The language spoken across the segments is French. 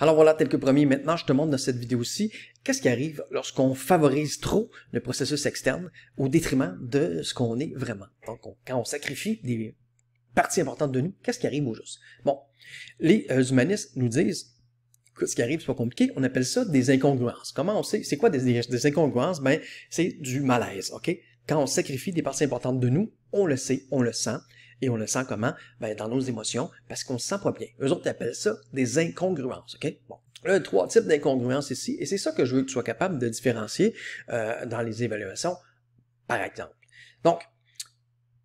Alors voilà, tel que premier. maintenant je te montre dans cette vidéo-ci qu'est-ce qui arrive lorsqu'on favorise trop le processus externe au détriment de ce qu'on est vraiment. Donc quand on sacrifie des parties importantes de nous, qu'est-ce qui arrive au juste? Bon, les euh, humanistes nous disent que ce qui arrive, c'est pas compliqué, on appelle ça des incongruences. Comment on sait, c'est quoi des, incongruences? Ben, c'est du malaise, ok? Quand on sacrifie des parties importantes de nous, on le sait, on le sent, et on le sent comment? Ben, dans nos émotions, parce qu'on se sent pas bien. Eux autres appellent ça des incongruences, OK? Bon. a trois types d'incongruences ici, et c'est ça que je veux que tu sois capable de différencier euh, dans les évaluations, par exemple. Donc,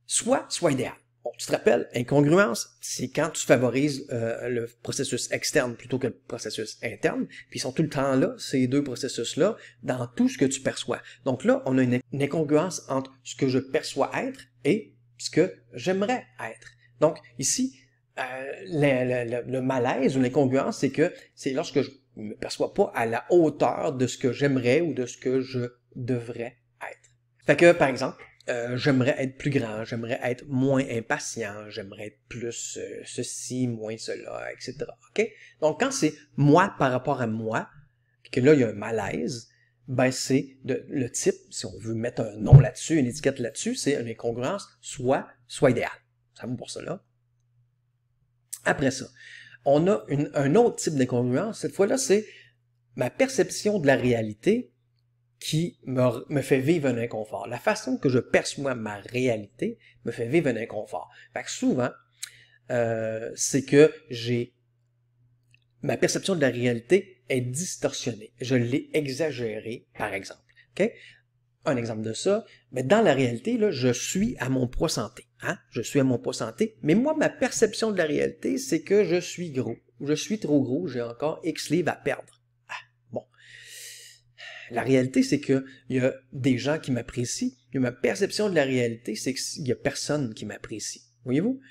soit, soit idéal. Bon, tu te rappelles, incongruence, c'est quand tu favorises euh, le processus externe plutôt que le processus interne, puis ils sont tout le temps là, ces deux processus-là, dans tout ce que tu perçois. Donc là, on a une incongruence entre ce que je perçois être et ce que j'aimerais être. Donc ici, euh, le, malaise ou l'incongruence, c'est que c'est lorsque je ne me perçois pas à la hauteur de ce que j'aimerais ou de ce que je devrais être. Fait que, par exemple, euh, j'aimerais être plus grand, j'aimerais être moins impatient, j'aimerais être plus euh, ceci, moins cela, etc. Donc, quand c'est moi par rapport à moi, que là, il y a un malaise, ben c'est de, le type, si on veut mettre un nom là-dessus, une étiquette là-dessus, c'est une incongruence soit, soit idéale. Ça vaut pour cela. Après ça, on a un autre type d'incongruence. Cette fois-là, c'est ma perception de la réalité qui me, fait vivre un inconfort. La façon que je perçois ma réalité me fait vivre un inconfort. souvent, euh, c'est que j'ai ma perception de la réalité est distorsionné. Je l'ai exagéré, par exemple. Un exemple de ça, mais ben, dans la réalité, là, je suis à mon poids santé. Hein? Je suis à mon poids santé, mais moi, ma perception de la réalité, c'est que je suis gros. Je suis trop gros, j'ai encore X livres à perdre. Ah, bon. La réalité, c'est qu'il y a des gens qui m'apprécient, mais ma perception de la réalité, c'est qu'il n'y a personne qui m'apprécie. Voyez-vous?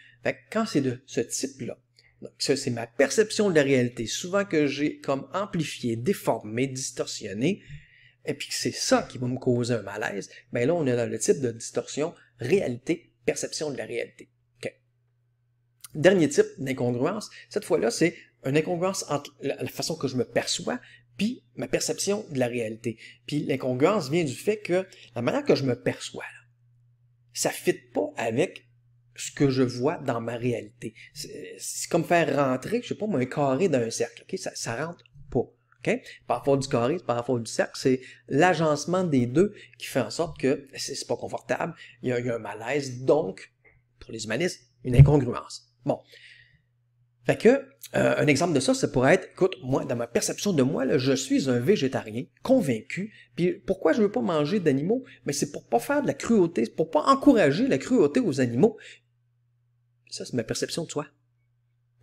quand c'est de ce type-là, donc ça, c'est ma perception de la réalité, souvent que j'ai comme amplifiée, déformé, distorsionnée, et puis que c'est ça qui va me causer un malaise, mais ben là, on est dans le type de distorsion, réalité, perception de la réalité. Dernier type d'incongruence, cette fois-là, c'est une incongruence entre la façon que je me perçois puis ma perception de la réalité. Puis l'incongruence vient du fait que la manière que je me perçois, ça ne fit pas avec ce que je vois dans ma réalité. C'est comme faire rentrer, je sais pas, un carré un cercle. Ça, ça rentre pas. Par rapport du carré, par rapport du cercle, c'est l'agencement des deux qui fait en sorte que c'est pas confortable, il y, a, un malaise, donc, pour les humanistes, une incongruence. Bon. Fait que, euh, un exemple de ça, ça pourrait être, écoute, moi, dans ma perception de moi, je suis un végétarien convaincu. Puis pourquoi je veux pas manger d'animaux Mais c'est pour pas faire de la cruauté, pour pas encourager la cruauté aux animaux. Ça, c'est ma perception de toi.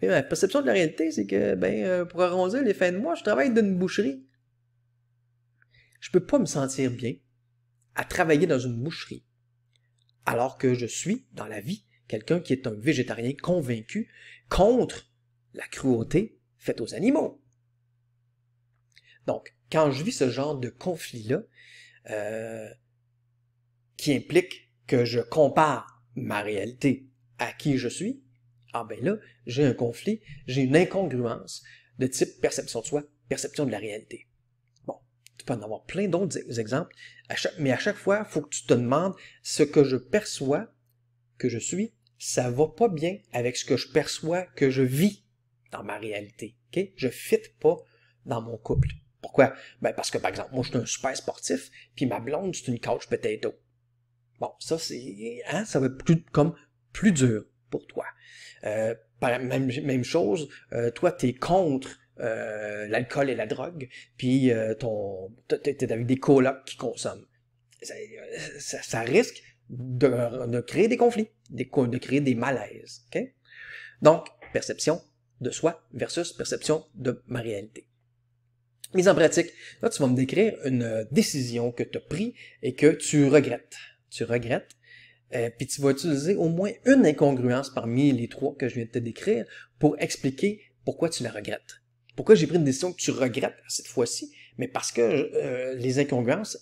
ma perception de la réalité, c'est que, ben, euh, pour arrondir les fins de mois, je travaille dans une boucherie. Je peux pas me sentir bien à travailler dans une boucherie, alors que je suis, dans la vie, quelqu'un qui est un végétarien convaincu contre la cruauté faite aux animaux. Donc, quand je vis ce genre de conflit-là, euh, qui implique que je compare ma réalité à qui je suis, ah ben là, j'ai un conflit, j'ai une incongruence de type perception de soi, perception de la réalité. Bon, tu peux en avoir plein d'autres exemples, mais à chaque fois, il faut que tu te demandes ce que je perçois que je suis, ça va pas bien avec ce que je perçois que je vis dans ma réalité. ok Je fit pas dans mon couple. Pourquoi? Ben parce que, par exemple, moi, je suis un super sportif, puis ma blonde, c'est une couch potato. Bon, ça, c'est, hein, ça va plus comme plus dur pour toi. Euh, même, même chose, euh, toi, tu es contre euh, l'alcool et la drogue, puis euh, ton tu es avec des colocs qui consomment. Ça, risque de, créer des conflits, de créer des malaises. Donc, perception de soi versus perception de ma réalité. Mise en pratique, là, tu vas me décrire une décision que tu as prise et que tu regrettes. Tu regrettes euh, puis tu vas utiliser au moins une incongruence parmi les trois que je viens de te décrire pour expliquer pourquoi tu la regrettes. Pourquoi j'ai pris une décision que tu regrettes cette fois-ci, mais parce que euh, les incongruences,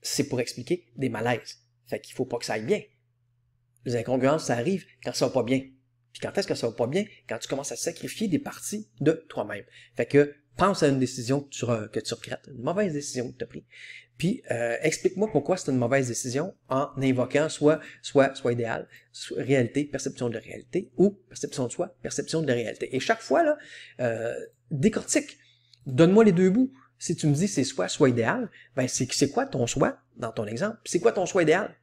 c'est pour expliquer des malaises. Fait qu'il faut pas que ça aille bien. Les incongruences, ça arrive quand ça va pas bien. Puis quand est-ce que ça va pas bien? Quand tu commences à sacrifier des parties de toi-même. Fait que pense à une décision que tu, regrettes, une mauvaise décision que tu as prise. Puis euh, explique-moi pourquoi c'est une mauvaise décision en invoquant soit soit soit idéal, soit réalité, perception de la réalité ou perception de soi, perception de la réalité. Et chaque fois là, euh, décortique. Donne-moi les deux bouts. Si tu me dis c'est soit soit idéal, ben c'est c'est quoi ton soi dans ton exemple C'est quoi ton soi idéal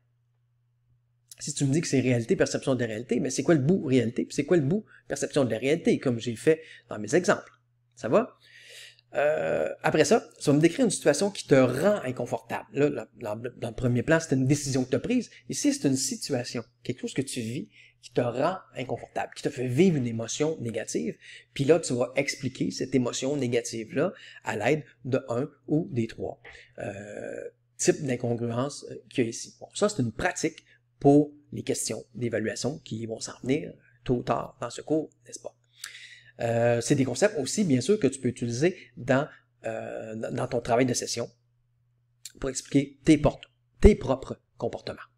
si tu me dis que c'est réalité, perception de la réalité, mais ben, c'est quoi le bout réalité, puis c'est quoi le bout perception de la réalité, comme j'ai fait dans mes exemples. Ça va? Euh, après ça, ça va me décrire une situation qui te rend inconfortable. Là, dans, le premier plan, c'est une décision que tu as prise. Ici, c'est une situation, quelque chose que tu vis qui te rend inconfortable, qui te fait vivre une émotion négative. Puis là, tu vas expliquer cette émotion négative-là à l'aide de un ou des trois euh, types d'incongruence euh, qu'il y a ici. Bon, ça, c'est une pratique pour les questions d'évaluation qui vont s'en venir tôt ou tard dans ce cours, n'est-ce pas? Euh, c'est des concepts aussi, bien sûr, que tu peux utiliser dans, euh, dans ton travail de session pour expliquer tes, tes propres comportements.